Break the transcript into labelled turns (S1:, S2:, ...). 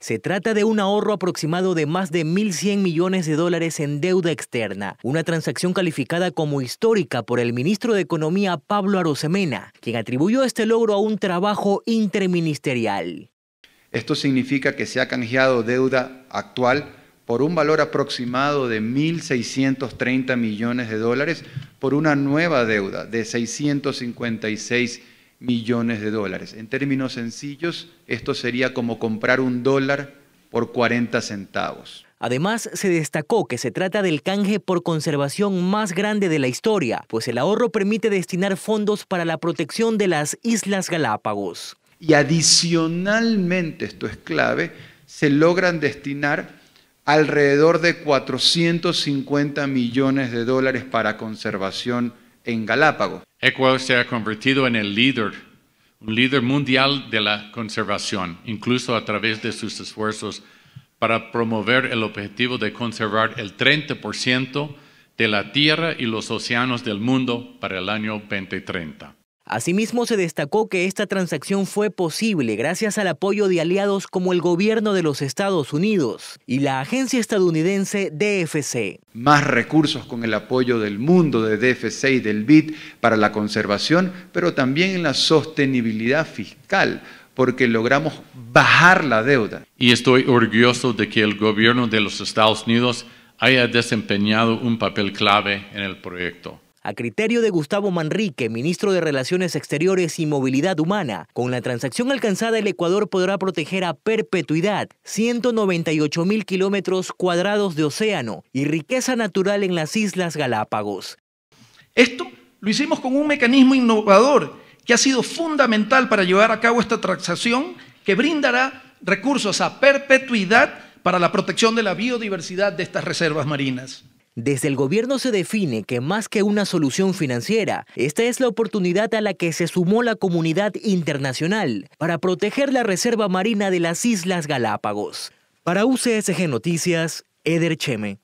S1: Se trata de un ahorro aproximado de más de 1.100 millones de dólares en deuda externa, una transacción calificada como histórica por el ministro de Economía Pablo Arosemena, quien atribuyó este logro a un trabajo interministerial. Esto significa
S2: que se ha canjeado deuda actual por un valor aproximado de 1.630 millones de dólares por una nueva deuda de 656 millones millones de dólares. En términos sencillos, esto sería como comprar un
S1: dólar por 40 centavos. Además, se destacó que se trata del canje por conservación más grande de la historia, pues el ahorro permite destinar fondos para la protección de las Islas Galápagos.
S2: Y adicionalmente, esto es clave, se logran destinar alrededor de 450 millones de dólares para conservación en Galápagos.
S3: Ecuador se ha convertido en el líder, un líder mundial de la conservación, incluso a través de sus esfuerzos para promover el objetivo de conservar el 30% de la tierra y los océanos del mundo para el año 2030.
S1: Asimismo, se destacó que esta transacción fue posible gracias al apoyo de aliados como el gobierno de los Estados Unidos y la agencia estadounidense DFC.
S2: Más recursos con el apoyo del mundo de DFC y del BID para la conservación, pero también en la sostenibilidad fiscal porque logramos bajar la deuda.
S3: Y estoy orgulloso de que el gobierno de los Estados Unidos haya desempeñado un papel clave en el proyecto
S1: a criterio de Gustavo Manrique, ministro de Relaciones Exteriores y Movilidad Humana. Con la transacción alcanzada, el Ecuador podrá proteger a perpetuidad 198 mil kilómetros cuadrados de océano y riqueza natural en las Islas Galápagos. Esto lo hicimos con un mecanismo innovador que ha sido fundamental para llevar a cabo esta transacción que brindará recursos a perpetuidad para la protección de la biodiversidad de estas reservas marinas. Desde el gobierno se define que más que una solución financiera, esta es la oportunidad a la que se sumó la comunidad internacional para proteger la reserva marina de las Islas Galápagos. Para UCSG Noticias, Eder Cheme.